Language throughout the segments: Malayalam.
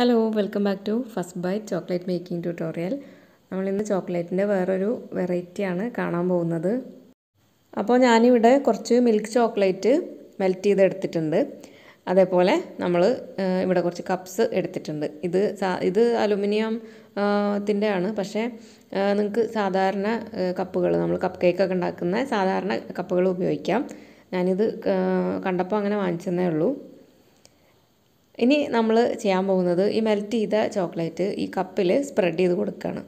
hello welcome back to first by chocolate making tutorial നമ്മളിന്ന് ചോക്ലേറ്റിൻ്റെ വേറൊരു വെറൈറ്റിയാണ് കാണാൻ പോകുന്നത് അപ്പോൾ ഞാനിവിടെ കുറച്ച് മിൽക്ക് ചോക്ലേറ്റ് മെൽറ്റ് ചെയ്ത് എടുത്തിട്ടുണ്ട് അതേപോലെ നമ്മൾ ഇവിടെ കുറച്ച് കപ്സ് എടുത്തിട്ടുണ്ട് ഇത് ഇത് അലുമിനിയം ത്തിൻ്റെ ആണ് പക്ഷേ നിങ്ങൾക്ക് സാധാരണ കപ്പുകൾ നമ്മൾ കപ്പ് കേക്കൊക്കെ ഉണ്ടാക്കുന്ന സാധാരണ കപ്പുകൾ ഉപയോഗിക്കാം ഞാനിത് കണ്ടപ്പോൾ അങ്ങനെ വാങ്ങിച്ചെന്നേ ഉള്ളൂ ഇനി നമ്മൾ ചെയ്യാൻ പോകുന്നത് ഈ മെൽറ്റ് ചെയ്ത ചോക്ലേറ്റ് ഈ കപ്പിൽ സ്പ്രെഡ് ചെയ്ത് കൊടുക്കുകയാണ്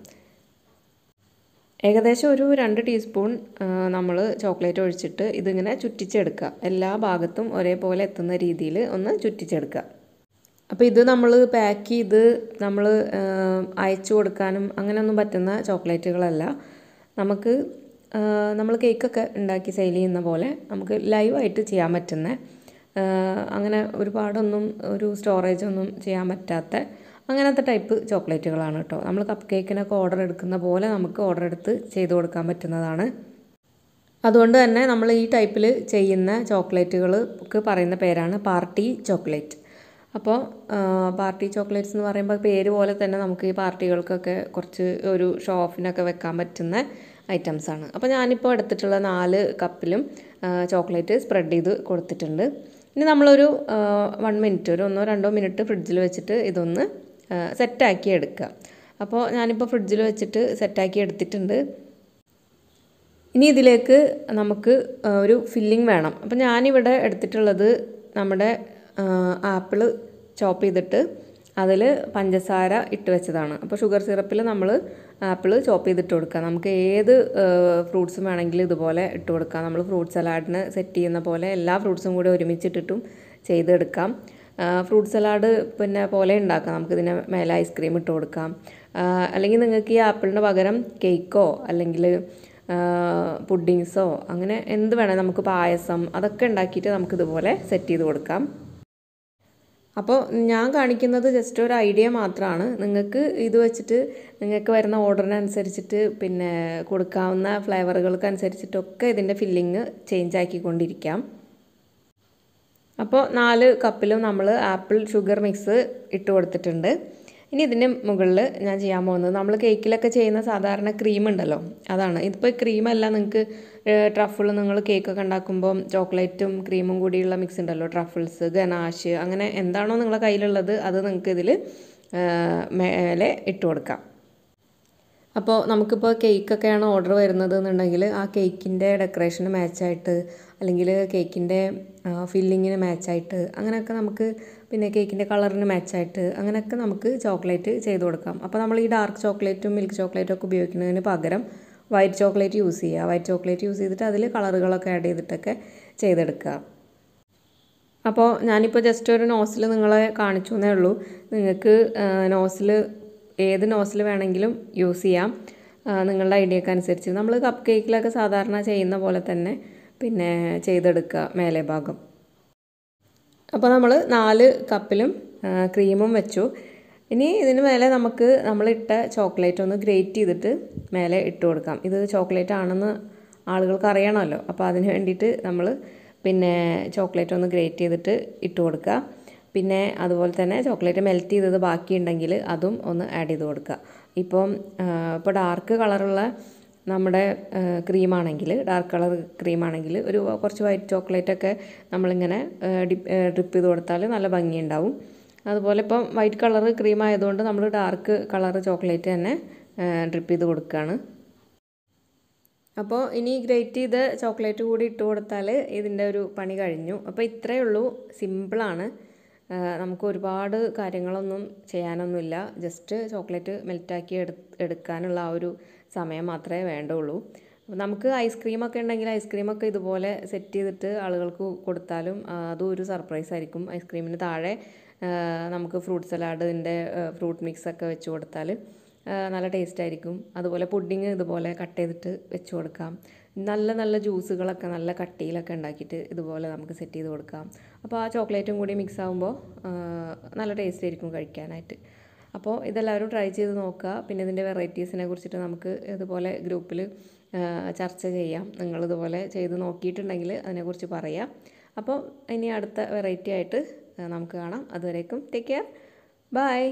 ഏകദേശം ഒരു രണ്ട് ടീസ്പൂൺ നമ്മൾ ചോക്ലേറ്റ് ഒഴിച്ചിട്ട് ഇതിങ്ങനെ ചുറ്റിച്ചെടുക്കുക എല്ലാ ഭാഗത്തും ഒരേപോലെ എത്തുന്ന രീതിയിൽ ഒന്ന് ചുറ്റിച്ചെടുക്കുക അപ്പോൾ ഇത് നമ്മൾ പാക്ക് ചെയ്ത് നമ്മൾ അയച്ചു കൊടുക്കാനും അങ്ങനെയൊന്നും പറ്റുന്ന ചോക്ലേറ്റുകളല്ല നമുക്ക് നമ്മൾ കേക്കൊക്കെ ഉണ്ടാക്കി സെയിൽ ചെയ്യുന്ന പോലെ നമുക്ക് ലൈവായിട്ട് ചെയ്യാൻ പറ്റുന്ന അങ്ങനെ ഒരുപാടൊന്നും ഒരു സ്റ്റോറേജൊന്നും ചെയ്യാൻ പറ്റാത്ത അങ്ങനത്തെ ടൈപ്പ് ചോക്ലേറ്റുകളാണ് കേട്ടോ നമ്മൾ കപ്പ് കേക്കിനൊക്കെ ഓർഡർ എടുക്കുന്ന പോലെ നമുക്ക് ഓർഡർ എടുത്ത് ചെയ്ത് കൊടുക്കാൻ പറ്റുന്നതാണ് അതുകൊണ്ട് തന്നെ നമ്മൾ ഈ ടൈപ്പിൽ ചെയ്യുന്ന ചോക്ലേറ്റുകൾക്ക് പറയുന്ന പേരാണ് പാർട്ടി ചോക്ലേറ്റ് അപ്പോൾ പാർട്ടി ചോക്ലേറ്റ്സ് എന്ന് പറയുമ്പോൾ പേര് പോലെ തന്നെ നമുക്ക് ഈ പാർട്ടികൾക്കൊക്കെ കുറച്ച് ഒരു ഷോ ഓഫിനൊക്കെ വെക്കാൻ പറ്റുന്ന ഐറ്റംസാണ് അപ്പോൾ ഞാനിപ്പോൾ എടുത്തിട്ടുള്ള നാല് കപ്പിലും ചോക്ലേറ്റ് സ്പ്രെഡ് ചെയ്ത് കൊടുത്തിട്ടുണ്ട് ഇനി നമ്മളൊരു വൺ മിനിറ്റ് ഒരു ഒന്നോ രണ്ടോ മിനിറ്റ് ഫ്രിഡ്ജിൽ വെച്ചിട്ട് ഇതൊന്ന് സെറ്റാക്കി എടുക്കുക അപ്പോൾ ഞാനിപ്പോൾ ഫ്രിഡ്ജിൽ വെച്ചിട്ട് സെറ്റാക്കി എടുത്തിട്ടുണ്ട് ഇനി ഇതിലേക്ക് നമുക്ക് ഒരു ഫില്ലിംഗ് വേണം അപ്പോൾ ഞാനിവിടെ എടുത്തിട്ടുള്ളത് നമ്മുടെ ആപ്പിൾ ചോപ്പ് ചെയ്തിട്ട് അതിൽ പഞ്ചസാര ഇട്ട് വെച്ചതാണ് അപ്പോൾ ഷുഗർ സിറപ്പിൽ നമ്മൾ ആപ്പിൾ ചോപ്പ് ചെയ്തിട്ട് കൊടുക്കുക നമുക്ക് ഏത് ഫ്രൂട്ട്സും വേണമെങ്കിലും ഇതുപോലെ ഇട്ട് കൊടുക്കാം നമ്മൾ ഫ്രൂട്ട് സലാഡിന് സെറ്റ് ചെയ്യുന്ന പോലെ എല്ലാ ഫ്രൂട്ട്സും കൂടി ഒരുമിച്ചിട്ടിട്ടും ചെയ്തെടുക്കാം ഫ്രൂട്ട് സലാഡ് പിന്നെ പോലെ ഉണ്ടാക്കാം നമുക്കിതിന് മേലെ ഐസ്ക്രീം ഇട്ട് കൊടുക്കാം അല്ലെങ്കിൽ നിങ്ങൾക്ക് ഈ ആപ്പിളിന് പകരം കേക്കോ അല്ലെങ്കിൽ പുഡിങ്സോ അങ്ങനെ എന്ത് വേണേൽ നമുക്ക് പായസം അതൊക്കെ ഉണ്ടാക്കിയിട്ട് നമുക്കിതുപോലെ സെറ്റ് ചെയ്ത് കൊടുക്കാം അപ്പോൾ ഞാൻ കാണിക്കുന്നത് ജസ്റ്റ് ഒരു ഐഡിയ മാത്രമാണ് നിങ്ങൾക്ക് ഇത് വെച്ചിട്ട് നിങ്ങൾക്ക് വരുന്ന ഓർഡറിനനുസരിച്ചിട്ട് പിന്നെ കൊടുക്കാവുന്ന ഫ്ലേവറുകൾക്ക് അനുസരിച്ചിട്ടൊക്കെ ഇതിൻ്റെ ഫില്ലിങ് ചേഞ്ച് ആക്കിക്കൊണ്ടിരിക്കാം അപ്പോൾ നാല് കപ്പിലും നമ്മൾ ആപ്പിൾ ഷുഗർ മിക്സ് ഇട്ട് കൊടുത്തിട്ടുണ്ട് ഇനി ഇതിൻ്റെ മുകളിൽ ഞാൻ ചെയ്യാൻ പോകുന്നത് നമ്മൾ കേക്കിലൊക്കെ ചെയ്യുന്ന സാധാരണ ക്രീം ഉണ്ടല്ലോ അതാണ് ഇതിപ്പോൾ ക്രീമല്ല നിങ്ങൾക്ക് ട്രഫിൾ നിങ്ങൾ കേക്കൊക്കെ ഉണ്ടാക്കുമ്പോൾ ചോക്ലേറ്റും ക്രീമും കൂടിയുള്ള മിക്സ് ഉണ്ടല്ലോ ട്രഫിൾസ് ഗനാഷ് അങ്ങനെ എന്താണോ നിങ്ങളുടെ കയ്യിലുള്ളത് അത് നിങ്ങൾക്ക് ഇതിൽ മേലെ ഇട്ട് കൊടുക്കാം അപ്പോൾ നമുക്കിപ്പോൾ കേക്കൊക്കെയാണ് ഓർഡർ വരുന്നത് എന്നുണ്ടെങ്കിൽ ആ കേക്കിൻ്റെ ഡെക്കറേഷന് മാച്ചായിട്ട് അല്ലെങ്കിൽ കേക്കിൻ്റെ ഫില്ലിങ്ങിന് മാച്ചായിട്ട് അങ്ങനെയൊക്കെ നമുക്ക് പിന്നെ കേക്കിൻ്റെ കളറിന് മാച്ചായിട്ട് അങ്ങനെയൊക്കെ നമുക്ക് ചോക്ലേറ്റ് ചെയ്ത് കൊടുക്കാം അപ്പോൾ നമ്മൾ ഈ ഡാർക്ക് ചോക്ലേറ്റും മിൽക്ക് ചോക്ലേറ്റും ഒക്കെ ഉപയോഗിക്കുന്നതിന് പകരം വൈറ്റ് ചോക്ലേറ്റ് യൂസ് ചെയ്യുക വൈറ്റ് ചോക്ലേറ്റ് യൂസ് ചെയ്തിട്ട് അതിൽ കളറുകളൊക്കെ ആഡ് ചെയ്തിട്ടൊക്കെ ചെയ്തെടുക്കുക അപ്പോൾ ഞാനിപ്പോൾ ജസ്റ്റ് ഒരു നോസിൽ നിങ്ങളെ കാണിച്ചു എന്നേ ഉള്ളൂ നിങ്ങൾക്ക് നോസിൽ ഏത് നോസിൽ വേണമെങ്കിലും യൂസ് ചെയ്യാം നിങ്ങളുടെ ഐഡിയക്ക് അനുസരിച്ച് നമ്മൾ കപ്പ് കേക്കിലൊക്കെ സാധാരണ ചെയ്യുന്ന പോലെ തന്നെ പിന്നെ ചെയ്തെടുക്കുക മേലെ ഭാഗം അപ്പോൾ നമ്മൾ നാല് കപ്പിലും ക്രീമും വെച്ചു ഇനി ഇതിന് മേലെ നമുക്ക് നമ്മളിട്ട ചോക്ലേറ്റ് ഒന്ന് ഗ്രേറ്റ് ചെയ്തിട്ട് മേലെ ഇട്ട് കൊടുക്കാം ഇത് ചോക്ലേറ്റ് ആണെന്ന് ആളുകൾക്ക് അറിയണമല്ലോ അപ്പോൾ അതിന് വേണ്ടിയിട്ട് നമ്മൾ പിന്നെ ചോക്ലേറ്റ് ഒന്ന് ഗ്രേറ്റ് ചെയ്തിട്ട് ഇട്ട് കൊടുക്കുക പിന്നെ അതുപോലെ തന്നെ ചോക്ലേറ്റ് മെൽറ്റ് ചെയ്തത് ബാക്കിയുണ്ടെങ്കിൽ അതും ഒന്ന് ആഡ് ചെയ്ത് കൊടുക്കുക ഇപ്പം ഇപ്പോൾ ഡാർക്ക് കളറുള്ള നമ്മുടെ ക്രീമാണെങ്കിൽ ഡാർക്ക് കളർ ക്രീമാണെങ്കിൽ ഒരു കുറച്ച് വൈറ്റ് ചോക്ലേറ്റൊക്കെ നമ്മളിങ്ങനെ ഡിപ്പ് ഡ്രിപ്പ് ചെയ്ത് കൊടുത്താൽ നല്ല ഭംഗിയുണ്ടാവും അതുപോലെ ഇപ്പം വൈറ്റ് കളർ ക്രീം ആയതുകൊണ്ട് നമ്മൾ ഡാർക്ക് കളർ ചോക്ലേറ്റ് തന്നെ ഡ്രിപ്പ് ചെയ്ത് കൊടുക്കുകയാണ് അപ്പോൾ ഇനി ഗ്രേറ്റ് ചെയ്ത ചോക്ലേറ്റ് കൂടി ഇട്ട് കൊടുത്താൽ ഇതിൻ്റെ ഒരു പണി കഴിഞ്ഞു അപ്പോൾ ഇത്രയേ ഉള്ളൂ സിമ്പിളാണ് നമുക്ക് ഒരുപാട് കാര്യങ്ങളൊന്നും ചെയ്യാനൊന്നുമില്ല ജസ്റ്റ് ചോക്ലേറ്റ് മെൽറ്റാക്കി എടു എടുക്കാനുള്ള ആ ഒരു സമയം മാത്രമേ വേണ്ടുള്ളൂ നമുക്ക് ഐസ്ക്രീമൊക്കെ ഉണ്ടെങ്കിൽ ഐസ്ക്രീമൊക്കെ ഇതുപോലെ സെറ്റ് ചെയ്തിട്ട് ആളുകൾക്ക് കൊടുത്താലും അതും ഒരു സർപ്രൈസ് ആയിരിക്കും ഐസ്ക്രീമിന് താഴെ നമുക്ക് ഫ്രൂട്ട് സലാഡിൻ്റെ ഫ്രൂട്ട് മിക്സ് ഒക്കെ വെച്ച് കൊടുത്താൽ നല്ല ടേസ്റ്റ് ആയിരിക്കും അതുപോലെ പുഡിങ് ഇതുപോലെ കട്ട് ചെയ്തിട്ട് വെച്ച് കൊടുക്കാം നല്ല നല്ല ജ്യൂസുകളൊക്കെ നല്ല കട്ടിയിലൊക്കെ ഉണ്ടാക്കിയിട്ട് ഇതുപോലെ നമുക്ക് സെറ്റ് ചെയ്ത് കൊടുക്കാം അപ്പോൾ ആ ചോക്ലേറ്റും കൂടി മിക്സ് ആകുമ്പോൾ നല്ല ടേസ്റ്റ് ആയിരിക്കും കഴിക്കാനായിട്ട് അപ്പോൾ ഇതെല്ലാവരും ട്രൈ ചെയ്ത് നോക്കുക പിന്നെ ഇതിൻ്റെ വെറൈറ്റീസിനെ കുറിച്ചിട്ട് നമുക്ക് ഇതുപോലെ ഗ്രൂപ്പിൽ ചർച്ച ചെയ്യാം നിങ്ങളിതുപോലെ ചെയ്ത് നോക്കിയിട്ടുണ്ടെങ്കിൽ അതിനെക്കുറിച്ച് പറയാം അപ്പോൾ ഇനി അടുത്ത വെറൈറ്റി ആയിട്ട് നമുക്ക് കാണാം അതുവരേക്കും ടേക്ക് കെയർ ബൈ